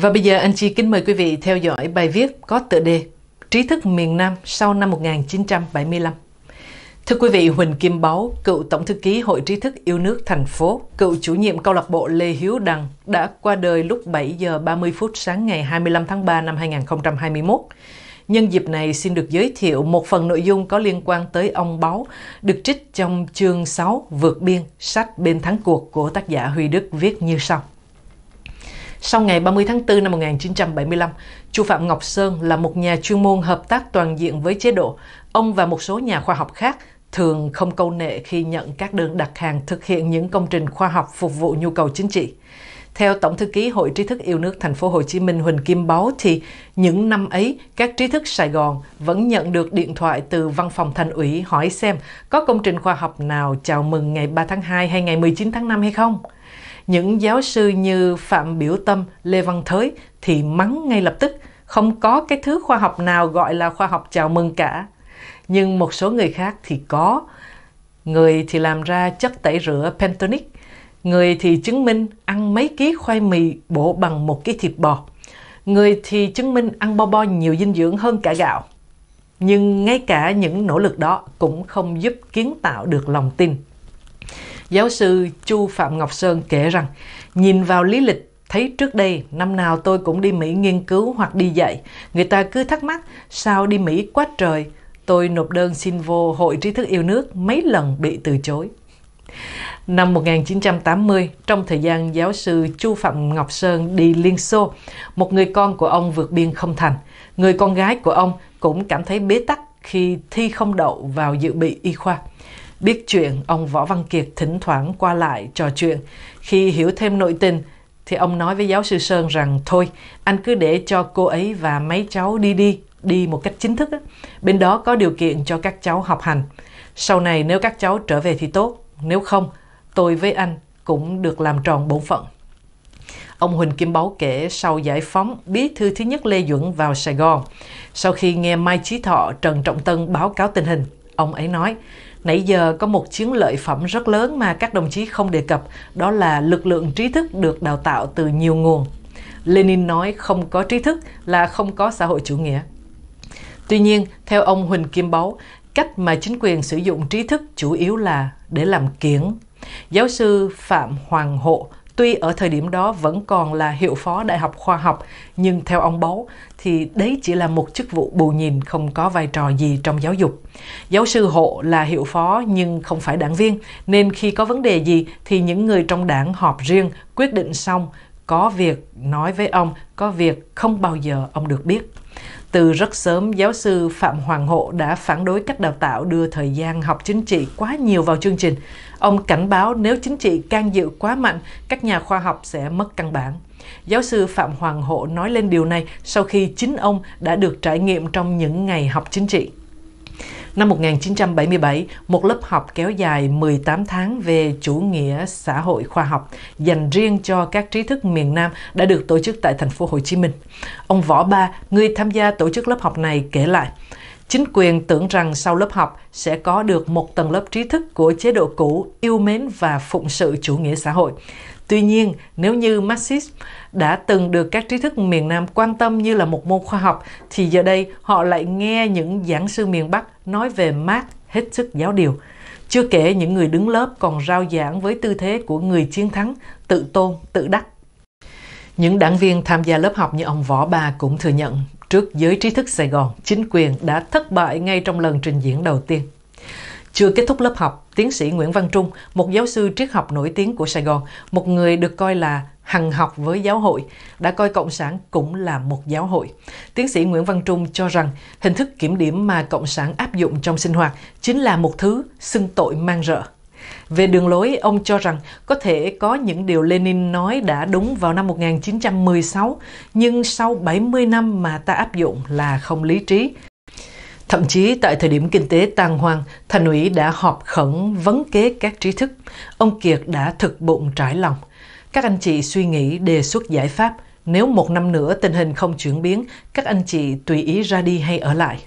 Và bây giờ anh chị kính mời quý vị theo dõi bài viết có tựa đề Trí thức miền Nam sau năm 1975. Thưa quý vị, Huỳnh Kim Báu, cựu Tổng thư ký Hội Trí thức Yêu nước thành phố, cựu chủ nhiệm câu lạc bộ Lê Hiếu Đằng đã qua đời lúc 7 giờ 30 phút sáng ngày 25 tháng 3 năm 2021. Nhân dịp này xin được giới thiệu một phần nội dung có liên quan tới ông Báu, được trích trong chương 6 Vượt biên, sách bên thắng cuộc của tác giả Huy Đức viết như sau. Sau ngày 30 tháng 4 năm 1975, Chu Phạm Ngọc Sơn là một nhà chuyên môn hợp tác toàn diện với chế độ. Ông và một số nhà khoa học khác thường không câu nệ khi nhận các đơn đặt hàng thực hiện những công trình khoa học phục vụ nhu cầu chính trị. Theo Tổng thư ký Hội Trí thức yêu nước thành phố Hồ Chí Minh Huỳnh Kim Báu thì những năm ấy các trí thức Sài Gòn vẫn nhận được điện thoại từ văn phòng thành ủy hỏi xem có công trình khoa học nào chào mừng ngày 3 tháng 2 hay ngày 19 tháng 5 hay không những giáo sư như Phạm Biểu Tâm, Lê Văn Thới thì mắng ngay lập tức, không có cái thứ khoa học nào gọi là khoa học chào mừng cả. Nhưng một số người khác thì có. Người thì làm ra chất tẩy rửa Pentonic, người thì chứng minh ăn mấy ký khoai mì bổ bằng một ký thịt bò, người thì chứng minh ăn bo bo nhiều dinh dưỡng hơn cả gạo. Nhưng ngay cả những nỗ lực đó cũng không giúp kiến tạo được lòng tin. Giáo sư Chu Phạm Ngọc Sơn kể rằng, nhìn vào lý lịch thấy trước đây năm nào tôi cũng đi Mỹ nghiên cứu hoặc đi dạy, người ta cứ thắc mắc sao đi Mỹ quá trời. Tôi nộp đơn xin vô Hội Trí thức yêu nước mấy lần bị từ chối. Năm 1980, trong thời gian giáo sư Chu Phạm Ngọc Sơn đi Liên Xô, một người con của ông vượt biên không thành. Người con gái của ông cũng cảm thấy bế tắc khi thi không đậu vào dự bị y khoa. Biết chuyện, ông Võ Văn Kiệt thỉnh thoảng qua lại trò chuyện. Khi hiểu thêm nội tình, thì ông nói với giáo sư Sơn rằng thôi, anh cứ để cho cô ấy và mấy cháu đi đi, đi một cách chính thức. Bên đó có điều kiện cho các cháu học hành. Sau này nếu các cháu trở về thì tốt, nếu không, tôi với anh cũng được làm tròn bổn phận. Ông Huỳnh Kim Báu kể sau giải phóng, bí thư thứ nhất Lê Duẩn vào Sài Gòn. Sau khi nghe Mai Chí Thọ, Trần Trọng Tân báo cáo tình hình, ông ấy nói, Nãy giờ có một chiến lợi phẩm rất lớn mà các đồng chí không đề cập, đó là lực lượng trí thức được đào tạo từ nhiều nguồn. Lenin nói không có trí thức là không có xã hội chủ nghĩa. Tuy nhiên, theo ông Huỳnh Kim Báu, cách mà chính quyền sử dụng trí thức chủ yếu là để làm kiển. Giáo sư Phạm Hoàng Hộ, Tuy ở thời điểm đó vẫn còn là hiệu phó Đại học Khoa học, nhưng theo ông bố thì đấy chỉ là một chức vụ bù nhìn không có vai trò gì trong giáo dục. Giáo sư Hộ là hiệu phó nhưng không phải đảng viên, nên khi có vấn đề gì thì những người trong đảng họp riêng, quyết định xong, có việc nói với ông, có việc không bao giờ ông được biết. Từ rất sớm, giáo sư Phạm Hoàng Hộ đã phản đối cách đào tạo đưa thời gian học chính trị quá nhiều vào chương trình. Ông cảnh báo nếu chính trị can dự quá mạnh, các nhà khoa học sẽ mất căn bản. Giáo sư Phạm Hoàng Hộ nói lên điều này sau khi chính ông đã được trải nghiệm trong những ngày học chính trị. Năm 1977, một lớp học kéo dài 18 tháng về chủ nghĩa xã hội khoa học dành riêng cho các trí thức miền Nam đã được tổ chức tại thành phố Hồ Chí Minh. Ông Võ Ba, người tham gia tổ chức lớp học này kể lại, Chính quyền tưởng rằng sau lớp học sẽ có được một tầng lớp trí thức của chế độ cũ yêu mến và phụng sự chủ nghĩa xã hội. Tuy nhiên, nếu như Marxist đã từng được các trí thức miền Nam quan tâm như là một môn khoa học, thì giờ đây họ lại nghe những giảng sư miền Bắc nói về Marx hết sức giáo điều. Chưa kể những người đứng lớp còn rao giảng với tư thế của người chiến thắng, tự tôn, tự đắc. Những đảng viên tham gia lớp học như ông Võ Bà cũng thừa nhận trước giới trí thức Sài Gòn, chính quyền đã thất bại ngay trong lần trình diễn đầu tiên. Chưa kết thúc lớp học, tiến sĩ Nguyễn Văn Trung, một giáo sư triết học nổi tiếng của Sài Gòn, một người được coi là hằng học với giáo hội, đã coi Cộng sản cũng là một giáo hội. Tiến sĩ Nguyễn Văn Trung cho rằng hình thức kiểm điểm mà Cộng sản áp dụng trong sinh hoạt chính là một thứ xưng tội mang rợ. Về đường lối, ông cho rằng có thể có những điều Lenin nói đã đúng vào năm 1916, nhưng sau 70 năm mà ta áp dụng là không lý trí, Thậm chí tại thời điểm kinh tế tan hoang, thành ủy đã họp khẩn vấn kế các trí thức. Ông Kiệt đã thực bụng trải lòng. Các anh chị suy nghĩ đề xuất giải pháp. Nếu một năm nữa tình hình không chuyển biến, các anh chị tùy ý ra đi hay ở lại.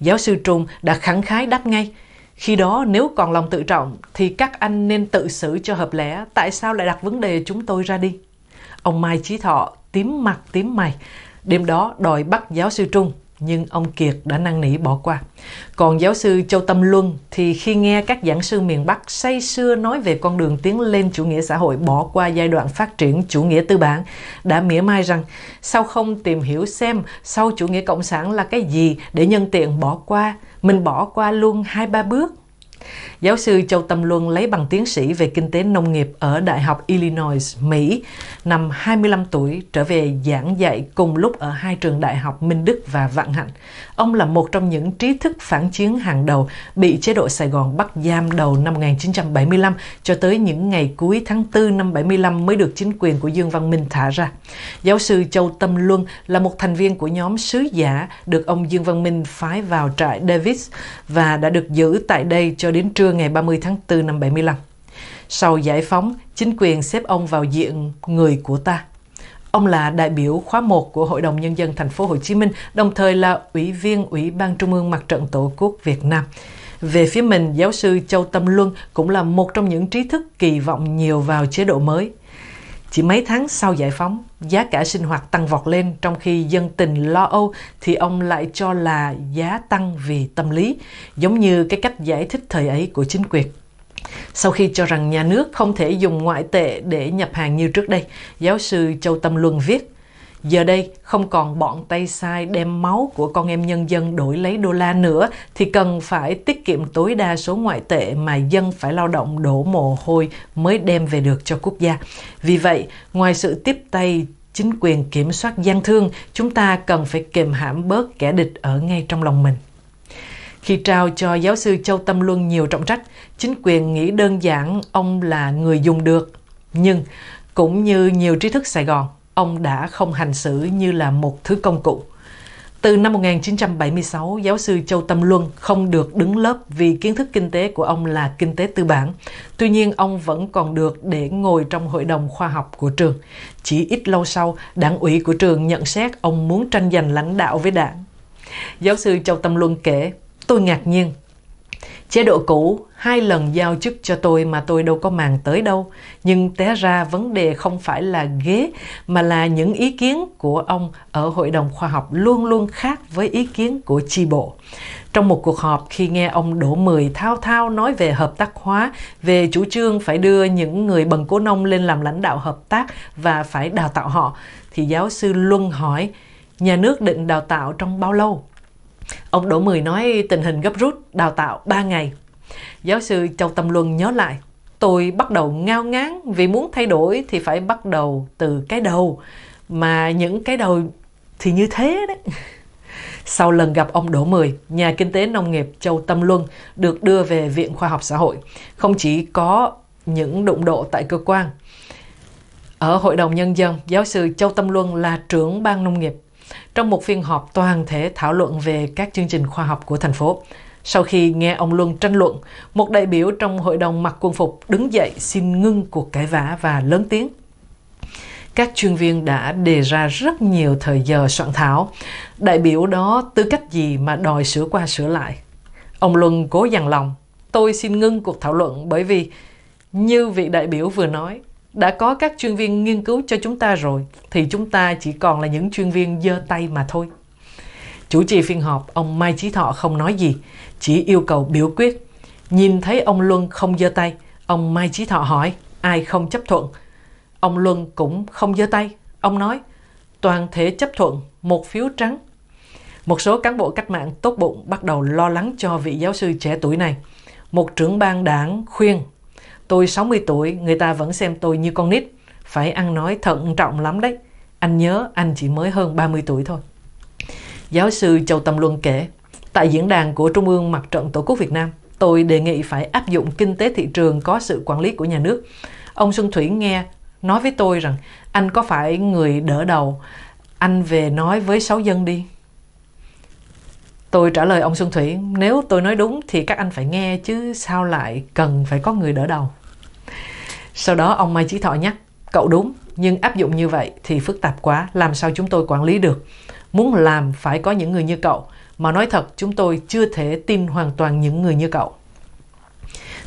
Giáo sư Trung đã khẳng khái đáp ngay. Khi đó nếu còn lòng tự trọng thì các anh nên tự xử cho hợp lẽ, tại sao lại đặt vấn đề chúng tôi ra đi? Ông Mai Chí Thọ tím mặt tím mày, đêm đó đòi bắt giáo sư Trung nhưng ông Kiệt đã năn nỉ bỏ qua. Còn giáo sư Châu Tâm Luân thì khi nghe các giảng sư miền Bắc say sưa nói về con đường tiến lên chủ nghĩa xã hội bỏ qua giai đoạn phát triển chủ nghĩa tư bản, đã mỉa mai rằng sao không tìm hiểu xem sau chủ nghĩa cộng sản là cái gì để nhân tiện bỏ qua, mình bỏ qua luôn hai ba bước Giáo sư Châu Tâm Luân lấy bằng tiến sĩ về kinh tế nông nghiệp ở Đại học Illinois, Mỹ. Năm 25 tuổi trở về giảng dạy cùng lúc ở hai trường đại học Minh Đức và Vạn Hạnh. Ông là một trong những trí thức phản chiến hàng đầu bị chế độ Sài Gòn bắt giam đầu năm 1975 cho tới những ngày cuối tháng 4 năm 75 mới được chính quyền của Dương Văn Minh thả ra. Giáo sư Châu Tâm Luân là một thành viên của nhóm sứ giả được ông Dương Văn Minh phái vào trại Davis và đã được giữ tại đây cho đến trưa ngày 30 tháng 4 năm 75. Sau giải phóng, chính quyền xếp ông vào diện người của ta. Ông là đại biểu khóa 1 của Hội đồng Nhân dân thành phố Hồ Chí Minh, đồng thời là Ủy viên Ủy ban Trung ương Mặt trận Tổ quốc Việt Nam. Về phía mình, giáo sư Châu Tâm Luân cũng là một trong những trí thức kỳ vọng nhiều vào chế độ mới. Chỉ mấy tháng sau giải phóng, giá cả sinh hoạt tăng vọt lên trong khi dân tình lo âu thì ông lại cho là giá tăng vì tâm lý, giống như cái cách giải thích thời ấy của chính quyền. Sau khi cho rằng nhà nước không thể dùng ngoại tệ để nhập hàng như trước đây, giáo sư Châu Tâm Luân viết, Giờ đây không còn bọn tay sai đem máu của con em nhân dân đổi lấy đô la nữa thì cần phải tiết kiệm tối đa số ngoại tệ mà dân phải lao động đổ mồ hôi mới đem về được cho quốc gia. Vì vậy, ngoài sự tiếp tay chính quyền kiểm soát gian thương, chúng ta cần phải kiềm hãm bớt kẻ địch ở ngay trong lòng mình. Khi trao cho giáo sư Châu Tâm Luân nhiều trọng trách, chính quyền nghĩ đơn giản ông là người dùng được. Nhưng cũng như nhiều trí thức Sài Gòn, ông đã không hành xử như là một thứ công cụ. Từ năm 1976, giáo sư Châu Tâm Luân không được đứng lớp vì kiến thức kinh tế của ông là kinh tế tư bản. Tuy nhiên, ông vẫn còn được để ngồi trong hội đồng khoa học của trường. Chỉ ít lâu sau, đảng ủy của trường nhận xét ông muốn tranh giành lãnh đạo với đảng. Giáo sư Châu Tâm Luân kể, Tôi ngạc nhiên. Chế độ cũ hai lần giao chức cho tôi mà tôi đâu có màng tới đâu, nhưng té ra vấn đề không phải là ghế mà là những ý kiến của ông ở hội đồng khoa học luôn luôn khác với ý kiến của chi bộ. Trong một cuộc họp khi nghe ông Đỗ Mười thao thao nói về hợp tác hóa, về chủ trương phải đưa những người bần cố nông lên làm lãnh đạo hợp tác và phải đào tạo họ, thì giáo sư Luân hỏi, nhà nước định đào tạo trong bao lâu? Ông Đỗ Mười nói tình hình gấp rút, đào tạo 3 ngày. Giáo sư Châu Tâm Luân nhớ lại, tôi bắt đầu ngao ngán vì muốn thay đổi thì phải bắt đầu từ cái đầu, mà những cái đầu thì như thế đấy. Sau lần gặp ông Đỗ Mười, nhà kinh tế nông nghiệp Châu Tâm Luân được đưa về Viện Khoa học Xã hội. Không chỉ có những đụng độ tại cơ quan, ở Hội đồng Nhân dân, giáo sư Châu Tâm Luân là trưởng ban nông nghiệp trong một phiên họp toàn thể thảo luận về các chương trình khoa học của thành phố. Sau khi nghe ông Luân tranh luận, một đại biểu trong hội đồng mặc quân phục đứng dậy xin ngưng cuộc cãi vã và lớn tiếng. Các chuyên viên đã đề ra rất nhiều thời giờ soạn thảo. Đại biểu đó tư cách gì mà đòi sửa qua sửa lại? Ông Luân cố dằn lòng. Tôi xin ngưng cuộc thảo luận bởi vì như vị đại biểu vừa nói, đã có các chuyên viên nghiên cứu cho chúng ta rồi thì chúng ta chỉ còn là những chuyên viên giơ tay mà thôi. Chủ trì phiên họp, ông Mai Chí Thọ không nói gì, chỉ yêu cầu biểu quyết. Nhìn thấy ông Luân không giơ tay, ông Mai Chí Thọ hỏi ai không chấp thuận. Ông Luân cũng không giơ tay, ông nói toàn thể chấp thuận, một phiếu trắng. Một số cán bộ cách mạng tốt bụng bắt đầu lo lắng cho vị giáo sư trẻ tuổi này. Một trưởng ban đảng khuyên Tôi 60 tuổi, người ta vẫn xem tôi như con nít. Phải ăn nói thận trọng lắm đấy. Anh nhớ anh chỉ mới hơn 30 tuổi thôi. Giáo sư Châu Tâm Luân kể, tại diễn đàn của Trung ương Mặt trận Tổ quốc Việt Nam, tôi đề nghị phải áp dụng kinh tế thị trường có sự quản lý của nhà nước. Ông Xuân Thủy nghe nói với tôi rằng anh có phải người đỡ đầu, anh về nói với sáu dân đi. Tôi trả lời ông Xuân Thủy, nếu tôi nói đúng thì các anh phải nghe chứ sao lại cần phải có người đỡ đầu. Sau đó ông Mai Chí Thọ nhắc, cậu đúng, nhưng áp dụng như vậy thì phức tạp quá, làm sao chúng tôi quản lý được. Muốn làm phải có những người như cậu, mà nói thật chúng tôi chưa thể tin hoàn toàn những người như cậu.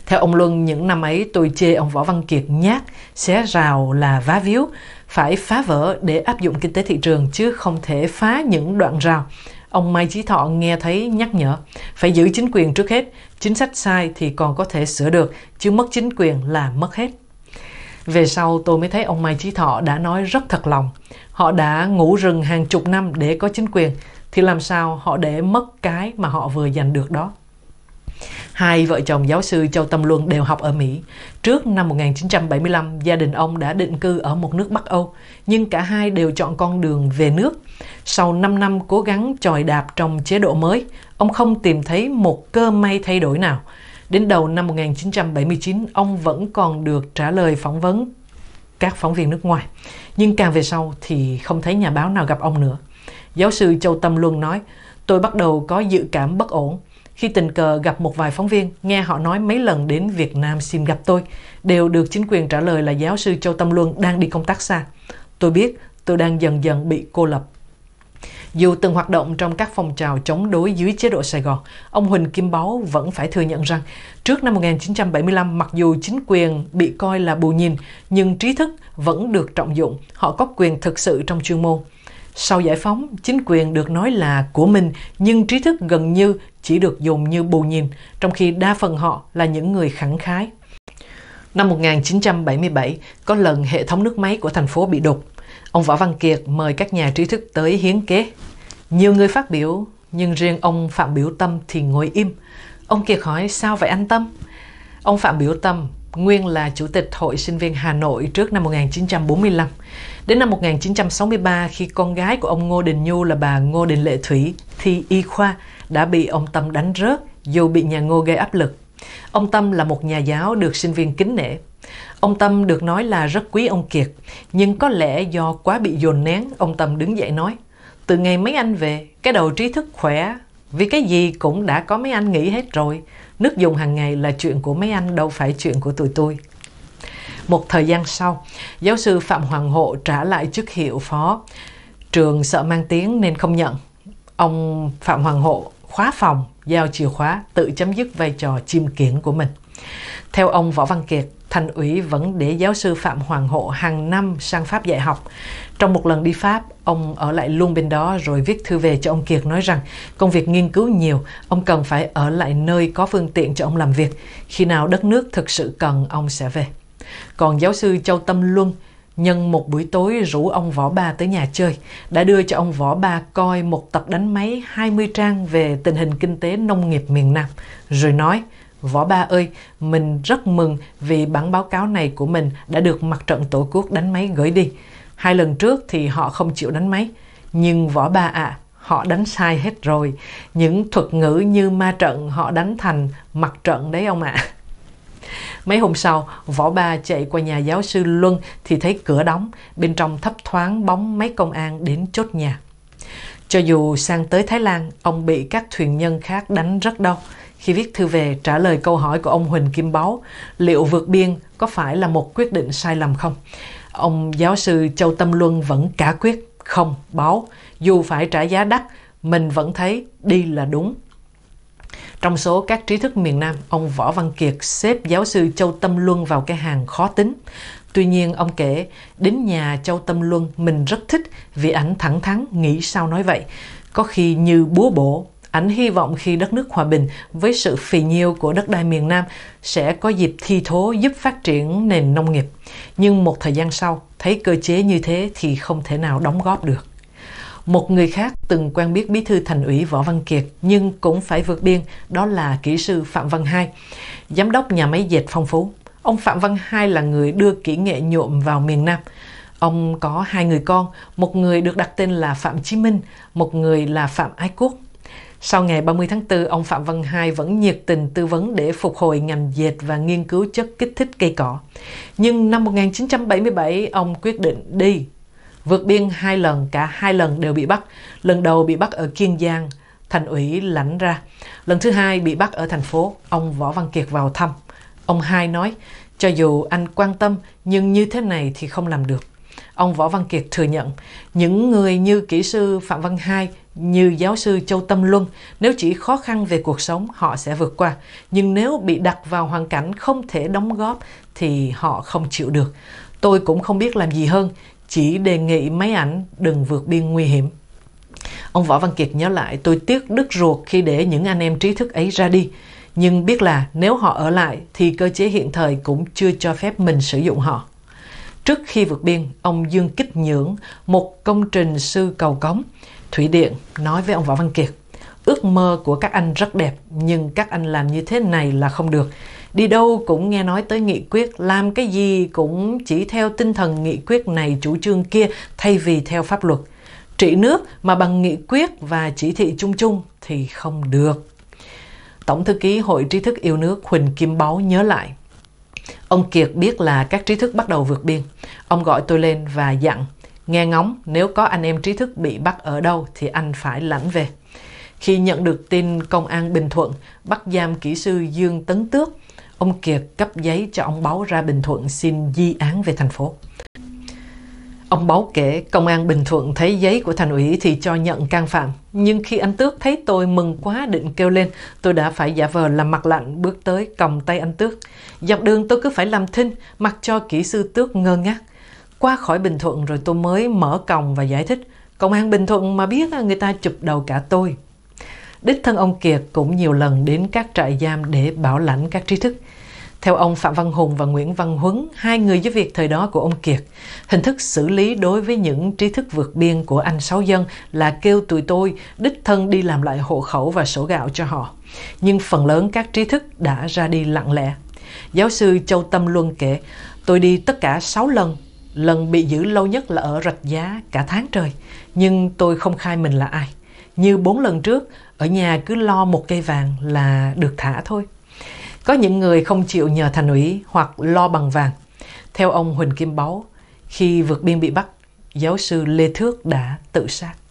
Theo ông Luân, những năm ấy tôi chê ông Võ Văn Kiệt nhát, xé rào là vá víu, phải phá vỡ để áp dụng kinh tế thị trường chứ không thể phá những đoạn rào. Ông Mai Chí Thọ nghe thấy nhắc nhở, phải giữ chính quyền trước hết, chính sách sai thì còn có thể sửa được, chứ mất chính quyền là mất hết. Về sau tôi mới thấy ông Mai Chí Thọ đã nói rất thật lòng. Họ đã ngủ rừng hàng chục năm để có chính quyền, thì làm sao họ để mất cái mà họ vừa giành được đó. Hai vợ chồng giáo sư Châu Tâm Luân đều học ở Mỹ. Trước năm 1975, gia đình ông đã định cư ở một nước Bắc Âu, nhưng cả hai đều chọn con đường về nước. Sau 5 năm cố gắng tròi đạp trong chế độ mới, ông không tìm thấy một cơ may thay đổi nào. Đến đầu năm 1979, ông vẫn còn được trả lời phỏng vấn các phóng viên nước ngoài. Nhưng càng về sau thì không thấy nhà báo nào gặp ông nữa. Giáo sư Châu Tâm Luân nói, tôi bắt đầu có dự cảm bất ổn. Khi tình cờ gặp một vài phóng viên, nghe họ nói mấy lần đến Việt Nam xin gặp tôi, đều được chính quyền trả lời là giáo sư Châu Tâm Luân đang đi công tác xa. Tôi biết tôi đang dần dần bị cô lập. Dù từng hoạt động trong các phong trào chống đối dưới chế độ Sài Gòn, ông Huỳnh Kim Báu vẫn phải thừa nhận rằng trước năm 1975 mặc dù chính quyền bị coi là bù nhìn nhưng trí thức vẫn được trọng dụng, họ có quyền thực sự trong chuyên môn. Sau giải phóng, chính quyền được nói là của mình nhưng trí thức gần như chỉ được dùng như bù nhìn, trong khi đa phần họ là những người khẳng khái. Năm 1977, có lần hệ thống nước máy của thành phố bị đục. Ông Võ Văn Kiệt mời các nhà trí thức tới hiến kế. Nhiều người phát biểu, nhưng riêng ông Phạm Biểu Tâm thì ngồi im. Ông Kiệt hỏi sao vậy anh Tâm? Ông Phạm Biểu Tâm nguyên là Chủ tịch Hội Sinh viên Hà Nội trước năm 1945. Đến năm 1963, khi con gái của ông Ngô Đình Nhu là bà Ngô Đình Lệ Thủy thi y khoa, đã bị ông Tâm đánh rớt dù bị nhà Ngô gây áp lực. Ông Tâm là một nhà giáo được sinh viên kính nể. Ông Tâm được nói là rất quý ông Kiệt, nhưng có lẽ do quá bị dồn nén, ông Tâm đứng dậy nói, từ ngày mấy anh về, cái đầu trí thức khỏe, vì cái gì cũng đã có mấy anh nghĩ hết rồi, nước dùng hàng ngày là chuyện của mấy anh đâu phải chuyện của tụi tôi. Một thời gian sau, giáo sư Phạm Hoàng Hộ trả lại chức hiệu phó, trường sợ mang tiếng nên không nhận. Ông Phạm Hoàng Hộ khóa phòng, giao chìa khóa, tự chấm dứt vai trò chim kiển của mình. Theo ông Võ Văn Kiệt, Thành ủy vẫn để giáo sư Phạm Hoàng Hộ hàng năm sang Pháp dạy học. Trong một lần đi Pháp, ông ở lại luôn bên đó rồi viết thư về cho ông Kiệt nói rằng công việc nghiên cứu nhiều, ông cần phải ở lại nơi có phương tiện cho ông làm việc. Khi nào đất nước thực sự cần, ông sẽ về. Còn giáo sư Châu Tâm Luân, nhân một buổi tối rủ ông Võ Ba tới nhà chơi, đã đưa cho ông Võ Ba coi một tập đánh máy 20 trang về tình hình kinh tế nông nghiệp miền Nam, rồi nói, Võ Ba ơi, mình rất mừng vì bản báo cáo này của mình đã được mặt trận Tổ quốc đánh máy gửi đi. Hai lần trước thì họ không chịu đánh máy, nhưng Võ Ba ạ, à, họ đánh sai hết rồi. Những thuật ngữ như ma trận họ đánh thành mặt trận đấy ông ạ. À. Mấy hôm sau, Võ Ba chạy qua nhà giáo sư Luân thì thấy cửa đóng, bên trong thấp thoáng bóng mấy công an đến chốt nhà. Cho dù sang tới Thái Lan, ông bị các thuyền nhân khác đánh rất đau khi viết thư về trả lời câu hỏi của ông Huỳnh Kim Báo liệu vượt biên có phải là một quyết định sai lầm không? Ông giáo sư Châu Tâm Luân vẫn cả quyết không báo dù phải trả giá đắt mình vẫn thấy đi là đúng trong số các trí thức miền Nam, ông Võ Văn Kiệt xếp giáo sư Châu Tâm Luân vào cái hàng khó tính. Tuy nhiên, ông kể, đến nhà Châu Tâm Luân mình rất thích vì ảnh thẳng thắn nghĩ sao nói vậy. Có khi như búa bổ, Ảnh hy vọng khi đất nước hòa bình với sự phì nhiêu của đất đai miền Nam sẽ có dịp thi thố giúp phát triển nền nông nghiệp. Nhưng một thời gian sau, thấy cơ chế như thế thì không thể nào đóng góp được. Một người khác từng quen biết bí thư thành ủy Võ Văn Kiệt nhưng cũng phải vượt biên, đó là kỹ sư Phạm Văn Hai, giám đốc nhà máy dệt phong phú. Ông Phạm Văn Hai là người đưa kỹ nghệ nhuộm vào miền Nam. Ông có hai người con, một người được đặt tên là Phạm Chí Minh, một người là Phạm Ái Quốc. Sau ngày 30 tháng 4, ông Phạm Văn Hai vẫn nhiệt tình tư vấn để phục hồi ngành dệt và nghiên cứu chất kích thích cây cỏ. Nhưng năm 1977, ông quyết định đi. Vượt biên hai lần, cả hai lần đều bị bắt. Lần đầu bị bắt ở Kiên Giang, thành ủy lãnh ra. Lần thứ hai bị bắt ở thành phố, ông Võ Văn Kiệt vào thăm. Ông Hai nói, cho dù anh quan tâm nhưng như thế này thì không làm được. Ông Võ Văn Kiệt thừa nhận, những người như kỹ sư Phạm Văn Hai như giáo sư Châu Tâm Luân, nếu chỉ khó khăn về cuộc sống, họ sẽ vượt qua. Nhưng nếu bị đặt vào hoàn cảnh không thể đóng góp thì họ không chịu được. Tôi cũng không biết làm gì hơn, chỉ đề nghị máy ảnh đừng vượt biên nguy hiểm. Ông Võ Văn Kiệt nhớ lại, tôi tiếc đứt ruột khi để những anh em trí thức ấy ra đi. Nhưng biết là nếu họ ở lại thì cơ chế hiện thời cũng chưa cho phép mình sử dụng họ. Trước khi vượt biên, ông Dương Kích Nhưỡng, một công trình sư cầu cống, Thủy Điện nói với ông Võ Văn Kiệt, ước mơ của các anh rất đẹp nhưng các anh làm như thế này là không được. Đi đâu cũng nghe nói tới nghị quyết, làm cái gì cũng chỉ theo tinh thần nghị quyết này chủ trương kia thay vì theo pháp luật. Trị nước mà bằng nghị quyết và chỉ thị chung chung thì không được. Tổng thư ký Hội Trí thức yêu nước Huỳnh Kim Báu nhớ lại. Ông Kiệt biết là các trí thức bắt đầu vượt biên. Ông gọi tôi lên và dặn – Nghe ngóng, nếu có anh em trí thức bị bắt ở đâu thì anh phải lãnh về. Khi nhận được tin công an Bình Thuận bắt giam kỹ sư Dương Tấn Tước, ông Kiệt cấp giấy cho ông Báu ra Bình Thuận xin di án về thành phố. Ông Báu kể công an Bình Thuận thấy giấy của thành ủy thì cho nhận can phạm. Nhưng khi anh Tước thấy tôi mừng quá định kêu lên, tôi đã phải giả vờ làm mặt lạnh bước tới còng tay anh Tước. Dọc đường tôi cứ phải làm thinh, mặc cho kỹ sư Tước ngơ ngác qua khỏi Bình Thuận rồi tôi mới mở còng và giải thích. Công an Bình Thuận mà biết người ta chụp đầu cả tôi. Đích thân ông Kiệt cũng nhiều lần đến các trại giam để bảo lãnh các trí thức. Theo ông Phạm Văn Hùng và Nguyễn Văn Huấn, hai người giúp việc thời đó của ông Kiệt, hình thức xử lý đối với những trí thức vượt biên của anh Sáu Dân là kêu tụi tôi đích thân đi làm lại hộ khẩu và sổ gạo cho họ. Nhưng phần lớn các trí thức đã ra đi lặng lẽ. Giáo sư Châu Tâm Luân kể, tôi đi tất cả 6 lần Lần bị giữ lâu nhất là ở Rạch Giá cả tháng trời, nhưng tôi không khai mình là ai. Như bốn lần trước, ở nhà cứ lo một cây vàng là được thả thôi. Có những người không chịu nhờ thành ủy hoặc lo bằng vàng. Theo ông Huỳnh Kim Báu, khi vượt biên bị bắt, giáo sư Lê Thước đã tự sát.